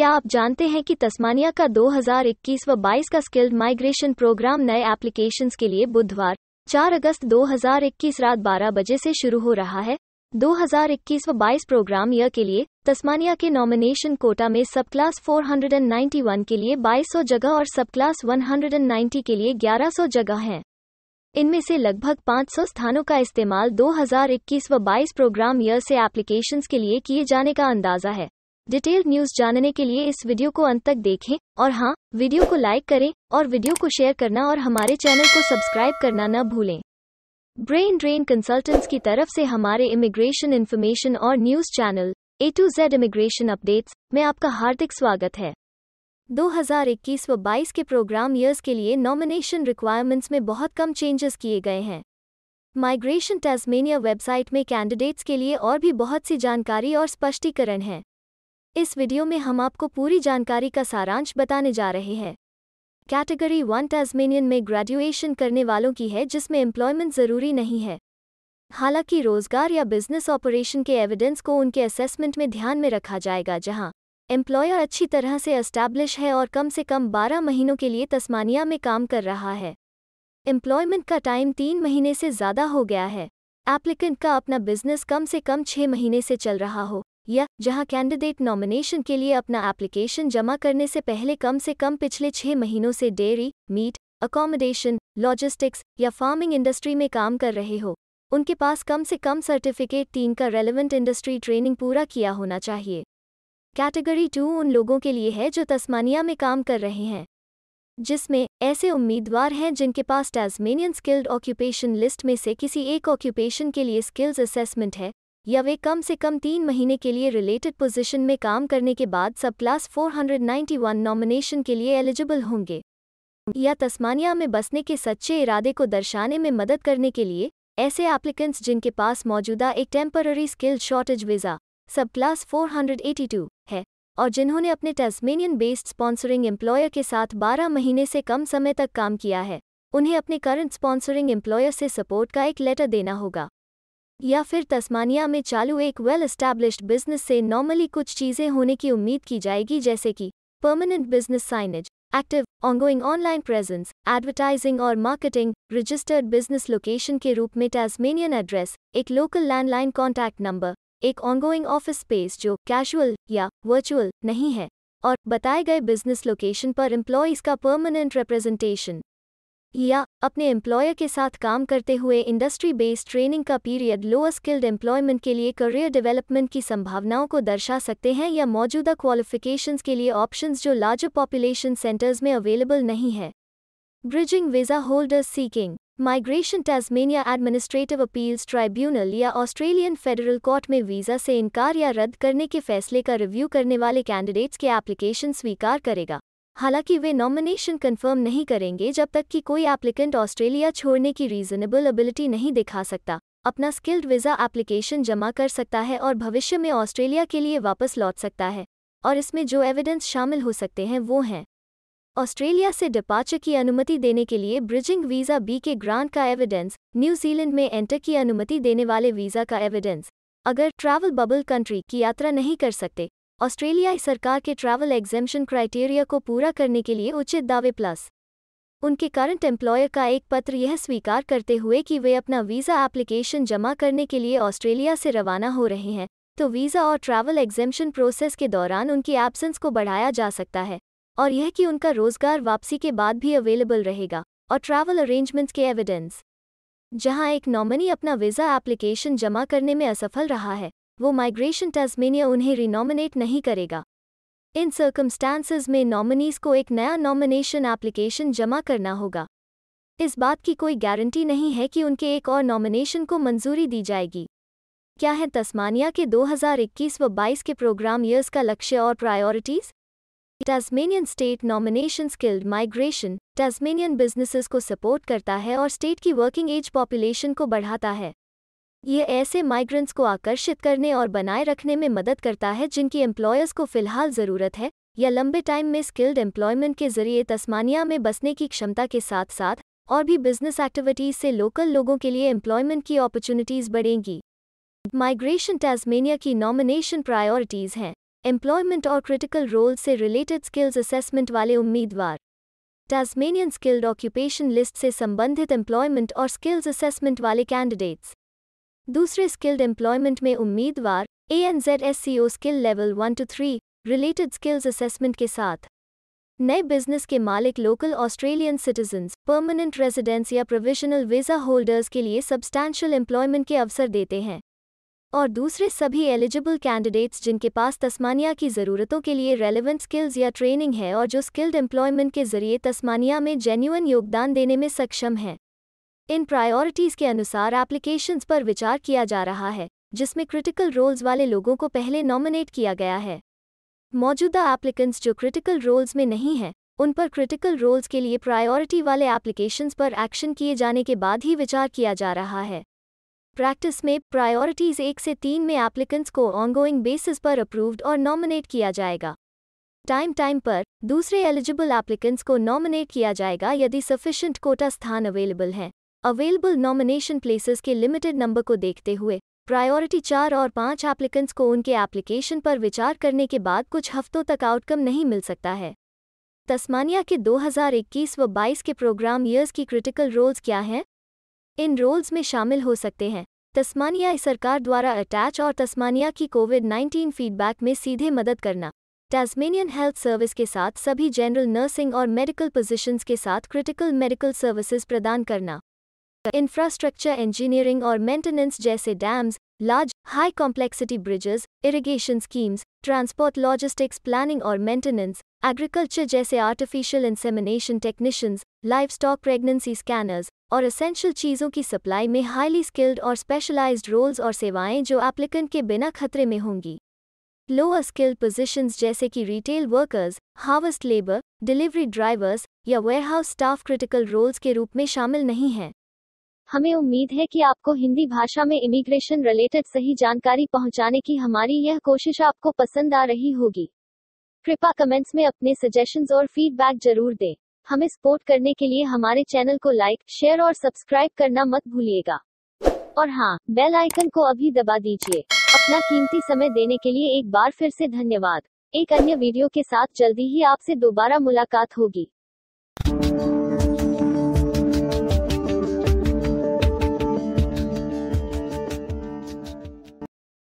क्या आप जानते हैं कि तस्मानिया का 2021 व 22 का स्किल्ड माइग्रेशन प्रोग्राम नए एप्लीकेशन के लिए बुधवार 4 अगस्त 2021 रात 12 बजे से शुरू हो रहा है 2021 व 22 प्रोग्राम ईयर के लिए तस्मानिया के नॉमिनेशन कोटा में सब क्लास 491 के लिए 2200 जगह और सब क्लास 190 के लिए 1100 जगह हैं इनमें से लगभग 500 स्थानों का इस्तेमाल 2021 व 22 प्रोग्राम ईयर से एप्लीकेशंस के लिए किए जाने का अंदाजा है डिटेल्ड न्यूज जानने के लिए इस वीडियो को अंत तक देखें और हाँ वीडियो को लाइक करें और वीडियो को शेयर करना और हमारे चैनल को सब्सक्राइब करना न भूलें ब्रेन ड्रेन कंसल्टेंट्स की तरफ से हमारे इमिग्रेशन इन्फॉर्मेशन और news channel A to Z immigration updates में आपका हार्दिक स्वागत है 2021 व 22 के प्रोग्राम ईयर्स के लिए नॉमिनेशन रिक्वायरमेंट्स में बहुत कम चेंजेस किए गए हैं माइग्रेशन टेस्मेनिया वेबसाइट में कैंडिडेट्स के लिए और भी बहुत सी जानकारी और स्पष्टीकरण है इस वीडियो में हम आपको पूरी जानकारी का सारांश बताने जा रहे हैं कैटेगरी वन टैजमेनियन में ग्रेजुएशन करने वालों की है जिसमें एम्प्लॉयमेंट ज़रूरी नहीं है हालांकि रोजगार या बिजनेस ऑपरेशन के एविडेंस को उनके असेसमेंट में ध्यान में रखा जाएगा जहां एम्प्लॉयर अच्छी तरह से एस्टैब्लिश है और कम से कम 12 महीनों के लिए तस्मानिया में काम कर रहा है एम्प्लॉयमेंट का टाइम तीन महीने से ज़्यादा हो गया है एप्लीकेंट का अपना बिजनेस कम से कम छः महीने से चल रहा हो या जहां कैंडिडेट नॉमिनेशन के लिए अपना एप्लीकेशन जमा करने से पहले कम से कम पिछले छह महीनों से डेयरी मीट अकोमोडेशन लॉजिस्टिक्स या फार्मिंग इंडस्ट्री में काम कर रहे हो उनके पास कम से कम सर्टिफिकेट तीन का रेलेवेंट इंडस्ट्री ट्रेनिंग पूरा किया होना चाहिए कैटेगरी टू उन लोगों के लिए है जो तस्मानिया में काम कर रहे हैं जिसमें ऐसे उम्मीदवार हैं जिनके पास टास्मेनियन स्किल्ड ऑक्यूपेशन लिस्ट में से किसी एक ऑक्यूपेशन के लिए स्किल्स असेसमेंट है या वे कम से कम तीन महीने के लिए रिलेटेड पोजीशन में काम करने के बाद सब क्लास 491 नॉमिनेशन के लिए एलिजिबल होंगे या तस्मानिया में बसने के सच्चे इरादे को दर्शाने में मदद करने के लिए ऐसे एप्लीकेंट्स जिनके पास मौजूदा एक temporary skill shortage visa subclass 482 है और जिन्होंने अपने टेस्मेनियन बेस्ड स्पॉन्सरिंग एम्प्लॉयर के साथ 12 महीने से कम समय तक काम किया है उन्हें अपने करंट स्पॉन्सरिंग एम्प्लॉयर से सपोर्ट का एक लेटर देना होगा या फिर तस्मानिया में चालू एक वेल एस्टैब्लिश्ड बिजनेस से नॉर्मली कुछ चीज़ें होने की उम्मीद की जाएगी जैसे कि permanent business signage active ongoing online presence advertising और मार्केटिंग रजिस्टर्ड बिजनेस लोकेशन के रूप में टास्मेनियन एड्रेस एक लोकल लैंडलाइन कॉन्टैक्ट नंबर एक ऑनगोइंग ऑफिस स्पेस जो कैशुअल या वर्चुअल नहीं है और बताए गए बिजनेस लोकेशन पर एम्प्लॉयज़ का परमानेंट रिप्रेजेंटेशन या अपने एम्प्लॉयर के साथ काम करते हुए इंडस्ट्री बेस्ड ट्रेनिंग का पीरियड लोअर स्किल्ड एम्प्लॉयमेंट के लिए करियर डेवलपमेंट की संभावनाओं को दर्शा सकते हैं या मौजूदा क्वालिफिकेशंस के लिए ऑप्शंस जो लार्जर पॉपुलेशन सेंटर्स में अवेलेबल नहीं है bridging visa holders seeking migration Tasmania administrative appeals tribunal या ऑस्ट्रेलियन फेडरल कोर्ट में वीज़ा से इनकार या रद्द करने के फैसले का रिव्यू करने वाले कैंडिडेट्स के एप्लीकेशन स्वीकार करेगा हालांकि वे नॉमिनेशन कंफर्म नहीं करेंगे जब तक कि कोई एप्लीकेंट ऑस्ट्रेलिया छोड़ने की रीजनेबल एबिलिटी नहीं दिखा सकता अपना स्किल्ड वीज़ा एप्लीकेशन जमा कर सकता है और भविष्य में ऑस्ट्रेलिया के लिए वापस लौट सकता है और इसमें जो एविडेंस शामिल हो सकते हैं वो हैं ऑस्ट्रेलिया से डिपार्चर की अनुमति देने के लिए ब्रिजिंग वीज़ा बी के ग्रांट का एविडेंस न्यूजीलैंड में एंटर की अनुमति देने वाले वीज़ा का एविडेंस अगर ट्रैवल बबल कंट्री की यात्रा नहीं कर सकते ऑस्ट्रेलियाई सरकार के ट्रैवल एग्जेम्पन क्राइटेरिया को पूरा करने के लिए उचित दावे प्लस उनके करंट एम्प्लॉयर का एक पत्र यह स्वीकार करते हुए कि वे अपना वीज़ा एप्लीकेशन जमा करने के लिए ऑस्ट्रेलिया से रवाना हो रहे हैं तो वीज़ा और ट्रैवल एग्जेम्पन प्रोसेस के दौरान उनकी एब्सेंस को बढ़ाया जा सकता है और यह कि उनका रोजगार वापसी के बाद भी अवेलेबल रहेगा और ट्रैवल अरेंजमेंट्स के एविडेंस जहां एक नॉमनी अपना वीज़ा एप्लीकेशन जमा करने में असफल रहा है वो माइग्रेशन टेस्मेनिया उन्हें रिनॉमिनेट नहीं करेगा इन सर्कमस्टांसिस में नॉमिनीज को एक नया नॉमिनेशन एप्लीकेशन जमा करना होगा इस बात की कोई गारंटी नहीं है कि उनके एक और नॉमिनेशन को मंजूरी दी जाएगी क्या है तस्मानिया के 2021 व 22 के प्रोग्राम ईयर्स का लक्ष्य और priorities Tasmanian state nomination skilled migration Tasmanian businesses को सपोर्ट करता है और स्टेट की वर्किंग एज पॉपुलेशन को बढ़ाता है ये ऐसे माइग्रेंट्स को आकर्षित करने और बनाए रखने में मदद करता है जिनकी एम्प्लॉयर्स को फिलहाल ज़रूरत है या लंबे टाइम में स्किल्ड एम्प्लॉयमेंट के जरिए तस्मानिया में बसने की क्षमता के साथ साथ और भी बिजनेस एक्टिविटीज़ से लोकल लोगों के लिए एम्प्लॉयमेंट की अपॉर्चुनिटीज़ बढ़ेंगी माइग्रेशन टास्मेनिया की नॉमिनेशन प्रायोरिटीज़ हैं एम्प्लॉयमेंट और क्रिटिकल रोल से रिलेटेड स्किल्स असेसमेंट वाले उम्मीदवार टास्मेनियन स्किल्ड ऑक्यूपेशन लिस्ट से संबंधित एम्प्लॉयमेंट और स्किल्स असेसमेंट वाले कैंडिडेट्स दूसरे स्किल्ड एम्प्लॉयमेंट में उम्मीदवार A N Z S C O skill level one two three related skills assessment के साथ नए बिजनेस के मालिक local Australian citizens permanent residence या प्रोविजनल वीज़ा होल्डर्स के लिए सब्सटैंशियल एम्प्लॉयमेंट के अवसर देते हैं और दूसरे सभी एलिजिबल कैंडिडेट्स जिनके पास तस्मानिया की ज़रूरतों के लिए रेलेवेंट स्किल्स या ट्रेनिंग है और जो स्किल्ड एम्प्लॉयमेंट के जरिए तस्मानिया में जेन्यून योगदान देने में सक्षम हैं इन प्रायोरिटीज़ के अनुसार एप्लीकेशंस पर विचार किया जा रहा है जिसमें क्रिटिकल रोल्स वाले लोगों को पहले नॉमिनेट किया गया है मौजूदा एप्लीकेंट्स जो क्रिटिकल रोल्स में नहीं हैं उन पर क्रिटिकल रोल्स के लिए प्रायोरिटी वाले एप्लीकेशंस पर एक्शन किए जाने के बाद ही विचार किया जा रहा है प्रैक्टिस में प्रायोरिटीज़ एक से तीन में एप्लीकेंट्स को ऑनगोइंग बेसिस पर अप्रूव्ड और नॉमिनेट किया जाएगा टाइम टाइम पर दूसरे एलिजिबल एप्लीकेंट्स को नॉमिनेट किया जाएगा यदि सफिशिएंट कोटा स्थान अवेलेबल हैं अवेलेबल नॉमिनेशन प्लेसेस के लिमिटेड नंबर को देखते हुए प्रायोरिटी चार और पांच एप्लीकेंट्स को उनके एप्लीकेशन पर विचार करने के बाद कुछ हफ्तों तक आउटकम नहीं मिल सकता है तस्मानिया के 2021 व 22 के प्रोग्राम ईयर्स की क्रिटिकल रोल्स क्या हैं इन रोल्स में शामिल हो सकते हैं तस्मानिया सरकार द्वारा अटैच और तस्मानिया की कोविड 19 फीडबैक में सीधे मदद करना टैस्मेनियन हेल्थ सर्विस के साथ सभी जनरल नर्सिंग और मेडिकल पोजीशंस के साथ क्रिटिकल मेडिकल सर्विसेज प्रदान करना इंफ्रास्ट्रक्चर इंजीनियरिंग और मेंटेनेंस जैसे dams large high complexity bridges irrigation schemes transport logistics planning और मेंटेनेंस एग्रीकल्चर जैसे artificial insemination technicians livestock pregnancy scanners और असेंशियल चीज़ों की सप्लाई में हाईली स्किल्ड और स्पेशलाइज्ड रोल्स और सेवाएं जो एप्लीकेंट के बिना खतरे में होंगी लोअर स्किल्ड पोजीशंस जैसे कि retail workers harvest labour delivery drivers या वेयरहाउस स्टाफ क्रिटिकल रोल्स के रूप में शामिल नहीं हैं हमें उम्मीद है कि आपको हिंदी भाषा में इमिग्रेशन रिलेटेड सही जानकारी पहुंचाने की हमारी यह कोशिश आपको पसंद आ रही होगी कृपा कमेंट्स में अपने सजेशंस और फीडबैक जरूर दें हमें सपोर्ट करने के लिए हमारे चैनल को लाइक शेयर और सब्सक्राइब करना मत भूलिएगा और हाँ बेल आइकन को अभी दबा दीजिए अपना कीमती समय देने के लिए एक बार फिर से धन्यवाद एक अन्य वीडियो के साथ जल्दी ही आपसे दोबारा मुलाकात होगी